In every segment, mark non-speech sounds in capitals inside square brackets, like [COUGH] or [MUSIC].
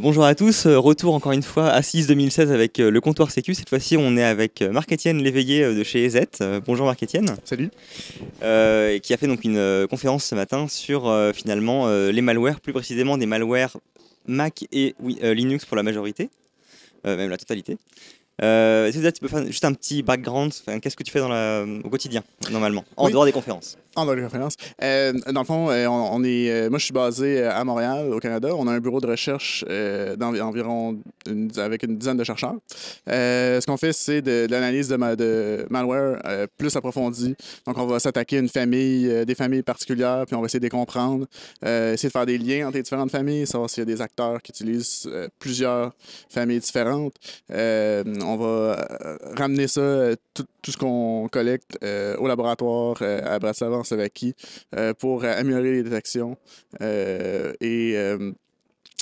Bonjour à tous, euh, retour encore une fois à 6 2016 avec euh, le comptoir Sécu. Cette fois-ci, on est avec euh, Marc-Étienne Léveillé de chez EZ. Bonjour Marc-Étienne. Salut. qui a fait donc une conférence ce matin sur finalement les malwares, plus précisément des malwares Mac et oui, Linux pour la majorité, même la totalité. Euh, est-ce que tu peux faire juste un petit background Qu'est-ce que tu fais dans le au quotidien, normalement, en dehors des conférences En dehors des conférences. Euh, dans le fond, euh, on, est, moi, je suis basé à Montréal, au Canada. On a un bureau de recherche d'environ avec une dizaine de chercheurs. ce qu'on fait, c'est de, l'analyse de, de, malware plus approfondie. Donc, on va s'attaquer à une famille, des familles particulières, puis on va essayer de les comprendre, essayer de faire des liens entre les différentes familles, savoir s'il y a des acteurs qui utilisent plusieurs familles différentes on va euh, ramener ça, euh, tout, ce qu'on collecte euh, au laboratoire à Bratislava, en Slovaquie, pour améliorer les détections et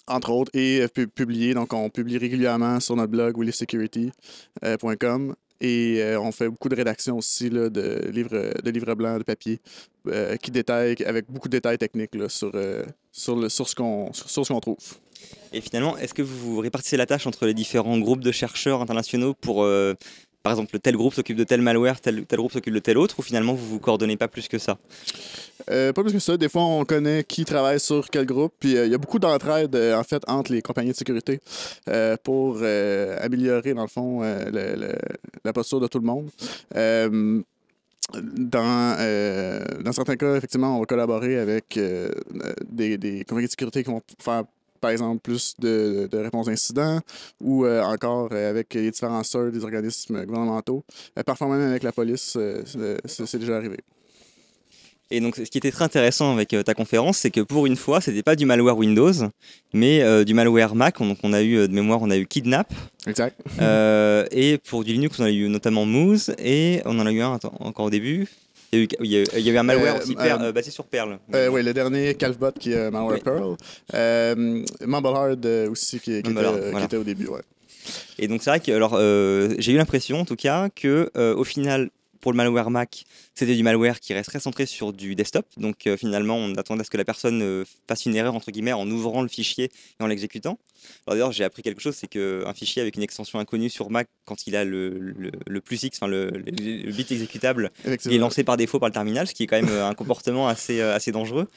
entre autres, et publier. Donc, on publie régulièrement sur notre blog willysecurity.com et euh, on fait beaucoup de rédaction aussi là, de livres de livres blancs, de papier, euh, qui détaillent avec beaucoup de détails techniques là, sur, euh, sur, le, sur ce qu'on sur, trouve. Et finalement, est-ce que vous répartissez la tâche entre les différents groupes de chercheurs internationaux pour par exemple, tel groupe s'occupe de tel malware, tel, tel groupe s'occupe de tel autre, ou finalement vous vous coordonnez pas plus que ça euh, Pas plus que ça. Des fois, on connaît qui travaille sur quel groupe, puis euh, il y a beaucoup d'entraide euh, en fait entre les compagnies de sécurité pour améliorer dans le fond la posture de tout le monde. Dans, dans, certains cas, effectivement, on va collaborer avec des, des compagnies de sécurité qui vont faire par exemple, plus de, réponses incidents ou euh, encore euh, avec les différents serveurs des organismes gouvernementaux, euh, parfois même avec la police, c'est déjà arrivé. Et donc, ce qui était très intéressant avec ta conférence, c'est que pour une fois, c'était pas du malware Windows, mais du malware Mac. donc, on a eu de mémoire, on a eu Kidnap. Exact. et pour du Linux, on a eu notamment Moose, et on en a eu un encore au début. Il y, a eu, un malware euh, aussi, euh, euh, basé sur Perl. oui, le dernier Calvebot, qui est malware pearl, Perl. Mumblehard aussi qui, qui, était, au début. Ouais. Et donc c'est vrai que alors j'ai eu l'impression en tout cas que au final pour le malware Mac, c'était du malware qui resterait centré sur du desktop. Donc euh, finalement, on attendait à ce que la personne euh, fasse une erreur entre guillemets en ouvrant le fichier et en l'exécutant. D'ailleurs, j'ai appris quelque chose, c'est qu'un euh, fichier avec une extension inconnue sur Mac, quand il a le, plus X, enfin le, bit exécutable, il est lancé par défaut par le terminal, ce qui est quand même un comportement assez, assez dangereux.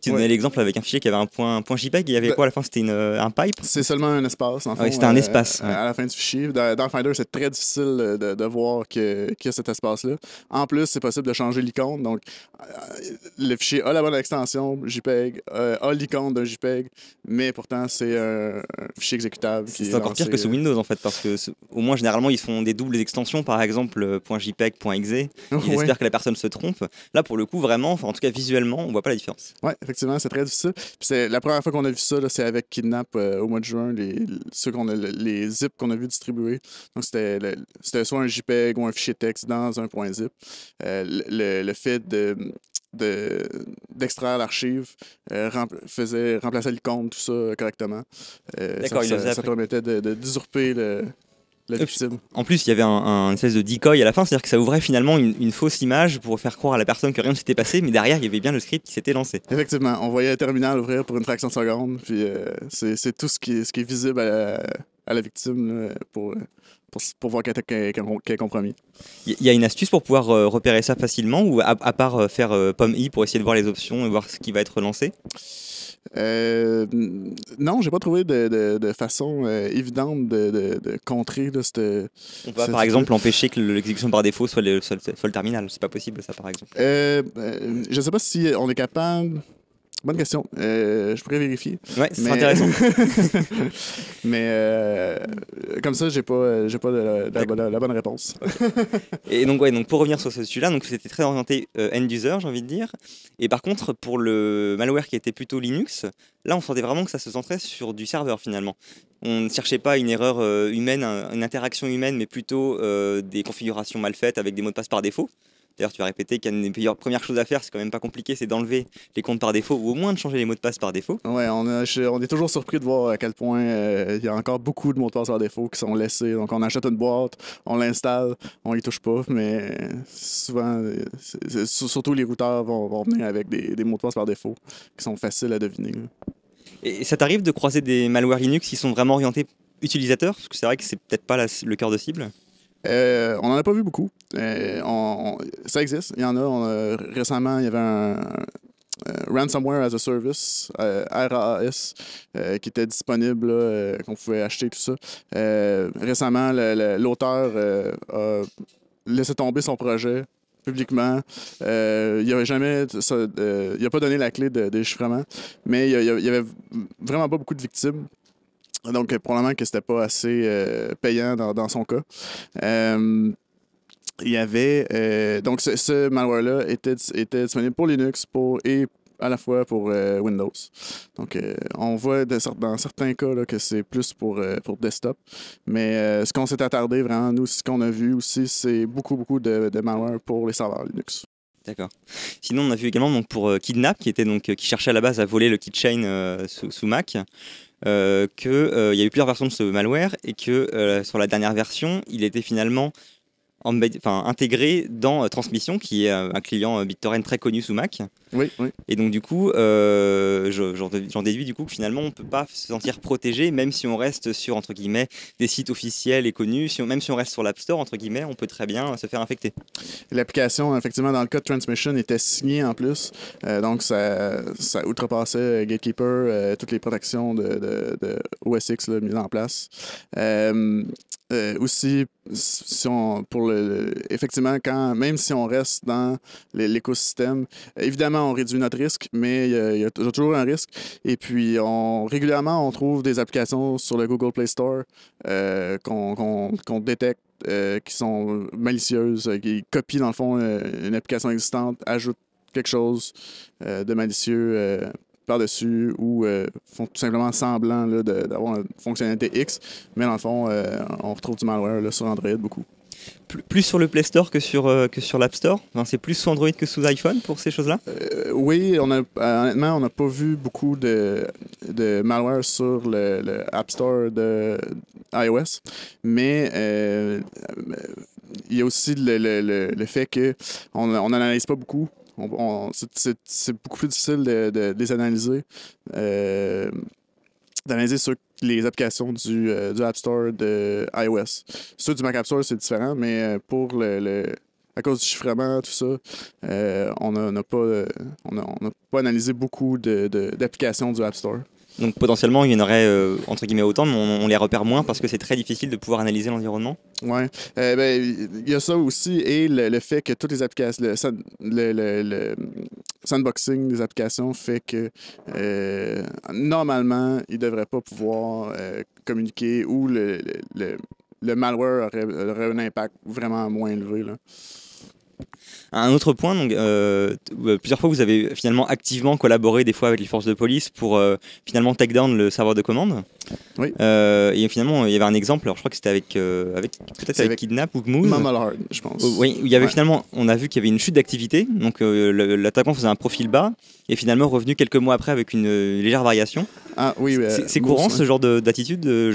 Tu donnais l'exemple avec un fichier qui avait un point, point JPEG, il y avait ben, quoi à la fin C'était euh, un pipe C'est seulement un espace. Ah oui, c'était un euh, espace. À la fin du fichier. Dans, Finder, c'est très difficile de, de voir qu'il y a cet espace-là. En plus, c'est possible de changer l'icône. Donc, euh, le fichier a la bonne extension JPEG, a l'icône de JPEG, mais pourtant, c'est un fichier exécutable. C'est encore pire que sous Windows, en fait, parce que au moins, généralement, ils font des doubles extensions, par exemple, .jpeg, .exe. Ils [LAUGHS] espèrent que la personne se trompe. Là, pour le coup, vraiment, en tout cas, visuellement, on voit pas la différence. Ouais, effectivement, c'est très difficile. c'est la première fois qu'on a vu ça, c'est avec Kidnap euh, au mois de juin, les, ceux les zips qu'on a vu distribuer. Donc, c'était, soit un JPEG ou un fichier texte dans un point zip. Euh, le, fait de d'extraire l'archive, euh, remplaçait faisait remplacer l'icône, tout ça correctement. ça, permettait d'usurper le, en plus, il y avait un, une espèce de decoy à la fin, c'est-à-dire que ça ouvrait finalement une, fausse image pour faire croire à la personne que rien ne s'était passé, mais derrière, il y avait bien le script qui s'était lancé. Effectivement, on voyait le terminal ouvrir pour une fraction de seconde, puis euh, c'est tout ce qui, est, ce visible à, à la victime euh, euh, pour, pour, voir qu'elle est compromis. Il y a une astuce pour pouvoir euh, repérer ça facilement ou à, part faire pomme i pour essayer de voir les options et voir ce qui va être lancé euh, non, j'ai pas trouvé de, façon évidente de, contrer de cette, On va, par exemple empêcher que l'exécution par défaut soit le, soit le, soit terminal. C'est pas possible ça par exemple. Euh, je sais pas si on est capable Bonne question. Euh, je pourrais vérifier. Oui, c'est mais... intéressant. [LAUGHS] mais euh, comme ça, j'ai pas, euh, j'ai pas la, bonne réponse. [LAUGHS] Et donc, ouais, donc pour revenir sur ce sujet-là, donc c'était très orienté end-user, j'ai envie de dire. Et par contre, pour le malware qui était plutôt Linux, là, on sentait vraiment que ça se centrait sur du serveur finalement. On ne cherchait pas une erreur humaine, une interaction humaine, mais plutôt des configurations mal faites avec des mots de passe par défaut. D'ailleurs, tu as répété qu'une des premières choses à faire, c'est quand même pas compliqué, c'est d'enlever les comptes par défaut ou au moins de changer les mots de passe par défaut. Ouais, on, est toujours surpris de voir à quel point euh, il y a encore beaucoup de mots de passe par défaut qui sont laissés. Donc, on achète une boîte, on l'installe, on y touche pas, mais souvent, surtout les routeurs vont, venir avec des, des, mots de passe par défaut qui sont faciles à deviner. Et ça t'arrive de croiser des malwares Linux qui sont vraiment orientés utilisateurs Parce que c'est vrai que c'est peut-être pas le cœur de cible. Euh, on n'en a pas vu beaucoup. Euh, ça existe. Il y en a. récemment, il y avait un, Ransomware as a Service, euh, R-A-S, qui était disponible, qu'on pouvait acheter, tout ça. récemment, l'auteur a laissé tomber son projet publiquement. il n'avait jamais. il n'a pas donné la clé de déchiffrement, mais il n'y avait vraiment pas beaucoup de victimes. Donc, euh, probablement que c'était pas assez euh, payant dans, dans, son cas. Euh, il y avait. donc, ce, malware-là était, était, disponible pour Linux pour, et à la fois pour Windows. Donc, on voit de, dans certains cas là, que c'est plus pour, pour desktop. Mais ce qu'on s'est attardé vraiment, nous, ce qu'on a vu aussi, c'est beaucoup, beaucoup de, de malware pour les serveurs Linux. D'accord. Sinon, on a vu également donc, pour Kidnap, qui, était, donc, qui cherchait à la base à voler le keychain sous, sous, Mac. Euh, qu'il euh, y a eu plusieurs versions de ce malware et que euh, sur la dernière version, il était finalement enfin, intégré dans euh, Transmission, qui est euh, un client BitTorrent euh, très connu sous Mac. Oui, oui. Et donc, du coup, j'en déduis du coup que finalement, on ne peut pas se sentir protégé, même si on reste sur, entre guillemets, des sites officiels et connus. Si on, même si on reste sur l'App Store, entre guillemets, on peut très bien se faire infecter. L'application, effectivement, dans le cas de Transmission, était signée en plus. donc, ça, ça outrepassait Gatekeeper, toutes les protections de, de, OS mises en place euh, aussi, si on, pour le, effectivement, quand, même si on reste dans l'écosystème, évidemment, on réduit notre risque, mais il y, a, toujours un risque. Et puis, on, régulièrement, on trouve des applications sur le Google Play Store euh, qu'on qu détecte euh, qui sont malicieuses, qui copient dans le fond euh, une application existante, ajoutent quelque chose euh, de malicieux par-dessus ou euh, font tout simplement semblant d'avoir une fonctionnalité X. Mais dans le fond, euh, on retrouve du malware sur Android beaucoup. Plus, sur le Play Store que sur, euh, sur l'App Store C'est plus sous Android que sous iPhone pour ces choses-là Oui, on a, honnêtement, on n'a pas vu beaucoup de, de malware sur le, Store de iOS. Mais il y a aussi le, fait qu'on n'analyse on pas beaucoup c'est beaucoup plus difficile de, les analyser. Euh, d'analyser sur les applications du, euh, App Store de iOS. Sur du Mac App Store, c'est différent, mais euh, pour le, à cause du chiffrement, tout ça, on n'a pas, on pas analysé beaucoup d'applications du App Store. Donc potentiellement, il y en aurait euh, entre guillemets autant, mais on, les repère moins parce que c'est très difficile de pouvoir analyser l'environnement. Oui, euh, ben, il y a ça aussi et le, fait que toutes les applications, le, sandboxing des applications fait que euh, normalement, ils ne devraient pas pouvoir communiquer ou le, malware aurait, aurait, un impact vraiment moins élevé. Là. Un autre point, donc, euh, euh, plusieurs fois vous avez finalement activement collaboré des fois avec les forces de police pour euh, finalement take down le serveur de commande. Oui. et finalement, il y avait un exemple, alors je crois que c'était avec, avec peut-être avec, Kidnap ou Mammal je pense. Oh, oui, il y avait finalement, on a vu qu'il y avait une chute d'activité, donc l'attaquant faisait un profil bas et finalement revenu quelques mois après avec une légère variation. Ah oui, c'est courant ce genre d'attitude je,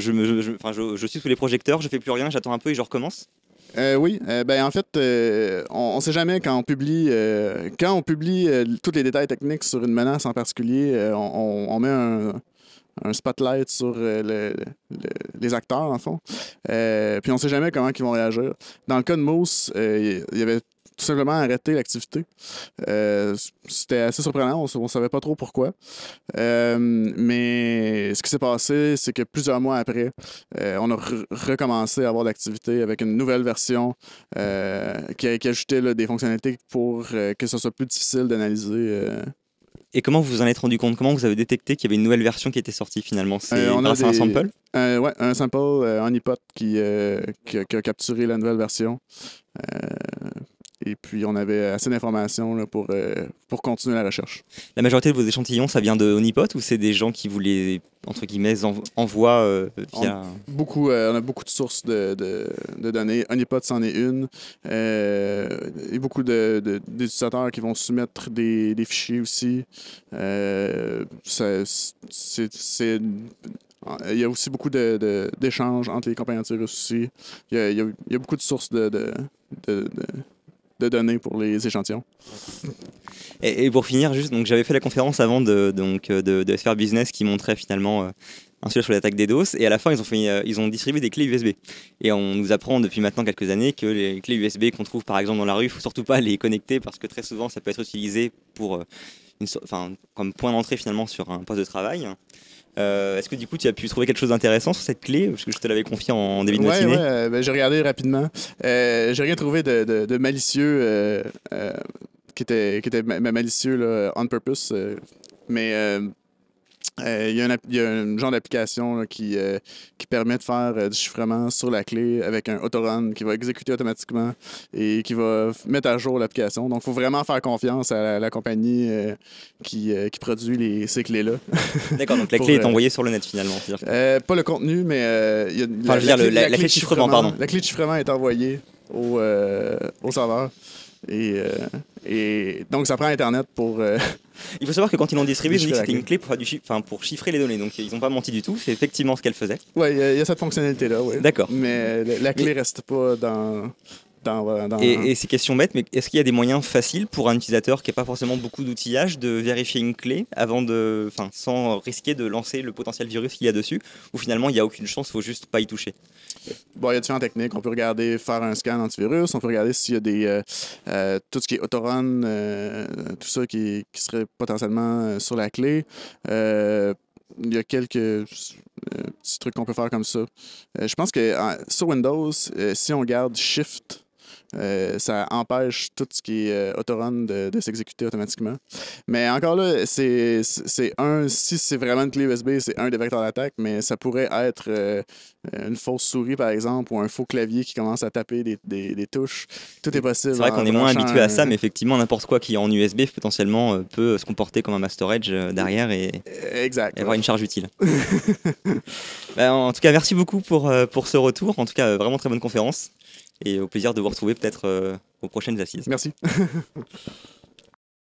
je suis sous les projecteurs, je fais plus rien, j'attends un peu et je recommence euh, oui, euh, ben en fait, euh, on ne sait jamais quand on publie quand on publie tous les détails techniques sur une menace en particulier, on, met un, spotlight sur les acteurs en fond. puis on ne sait jamais comment ils vont réagir. Dans le cas de Moose, il y avait tout simplement arrêté l'activité. Euh, c'était assez surprenant, on ne savait pas trop pourquoi. Euh, mais ce qui s'est passé, c'est que plusieurs mois après, euh, on a recommencé à avoir l'activité avec une nouvelle version qui, qui, ajouté des fonctionnalités pour que ce soit plus difficile d'analyser. Et comment vous vous en êtes rendu compte Comment vous avez détecté qu'il y avait une nouvelle version qui était sortie finalement C'est grâce à un sample Oui, un sample en iPod qui, qui, qui, a capturé la nouvelle version. Et puis, on avait assez d'informations pour, euh, pour continuer la recherche. La majorité de vos échantillons, ça vient de ou c'est des gens qui vous les, entre guillemets, envoient euh, via... On, beaucoup, euh, on a beaucoup de sources de, données. Onipot, c'en est une. et beaucoup d'utilisateurs qui vont soumettre des, fichiers aussi. c'est il y a aussi beaucoup d'échanges entre les compagnies aussi. Il y, a, beaucoup de sources de, de de données pour les échantillons. Et, pour finir, juste, donc j'avais fait la conférence avant de, donc, euh, de, de Business qui montrait finalement euh, un sujet sur l'attaque des DOS. Et à la fin, ils ont, fait, euh, ils ont distribué des clés USB. Et on nous apprend depuis maintenant quelques années que les clés USB qu'on trouve par exemple dans la rue, il faut surtout pas les connecter parce que très souvent, ça peut être utilisé pour, une comme point d'entrée finalement sur un poste de travail. Euh, est-ce que du coup tu as pu trouver quelque chose d'intéressant sur cette clé Parce que je te l'avais confié en début de ouais, matinée. Ouais, euh, ben, j'ai regardé rapidement. Euh, j'ai rien trouvé de, malicieux qui était, qui était malicieux on purpose. mais euh, il y, a un genre d'application euh, qui, permet de faire euh, du chiffrement sur la clé avec un autorun qui va exécuter automatiquement et qui va mettre à jour l'application. Donc, il faut vraiment faire confiance à la, compagnie qui, produit ces clés-là. [LAUGHS] D'accord, donc la clé est envoyée sur le net finalement. pas le contenu, mais y a la, clé, de chiffrement, pardon. La clé de chiffrement est envoyée au serveur. Et, euh, et, donc, ça prend Internet pour. Euh, [LAUGHS] il faut savoir que quand ils l'ont distribué, ils ont c'était une clé pour, du pour chiffrer les données. Donc, ils n'ont pas menti du tout. C'est effectivement ce qu'elle faisait. Oui, il y, a cette fonctionnalité-là. oui. D'accord. Mais la, clé reste pas dans, euh, et, ces questions bêtes, mais est-ce qu'il y a des moyens faciles pour un utilisateur qui n'a pas forcément beaucoup d'outillage de vérifier une clé avant de, enfin, sans risquer de lancer le potentiel virus qu'il y a dessus, ou finalement il n'y a aucune chance, il faut juste pas y toucher Bon, il y a différentes techniques. On peut regarder, faire un scan antivirus, on peut regarder s'il y a des, euh, euh, tout ce qui est autorun, tout ça qui, serait potentiellement sur la clé il y a quelques petits trucs qu'on peut faire comme ça. je pense que sur Windows, si on garde Shift euh, ça empêche tout ce qui est euh, autorun de, s'exécuter automatiquement. Mais encore là, c'est un, si c'est vraiment une clé USB, c'est un des vecteurs d'attaque, mais ça pourrait être euh, une fausse souris, par exemple, ou un faux clavier qui commence à taper des, touches. Tout est possible. C'est vrai qu'on est moins habitué à ça, mais effectivement, n'importe quoi qui est en USB potentiellement peut se comporter comme un mass storage derrière et, avoir une charge utile. [LAUGHS] Bah, en tout cas, merci beaucoup pour, pour ce retour. En tout cas, vraiment très bonne conférence. Et au plaisir de vous retrouver peut-être euh, aux prochaines assises. Merci. [LAUGHS]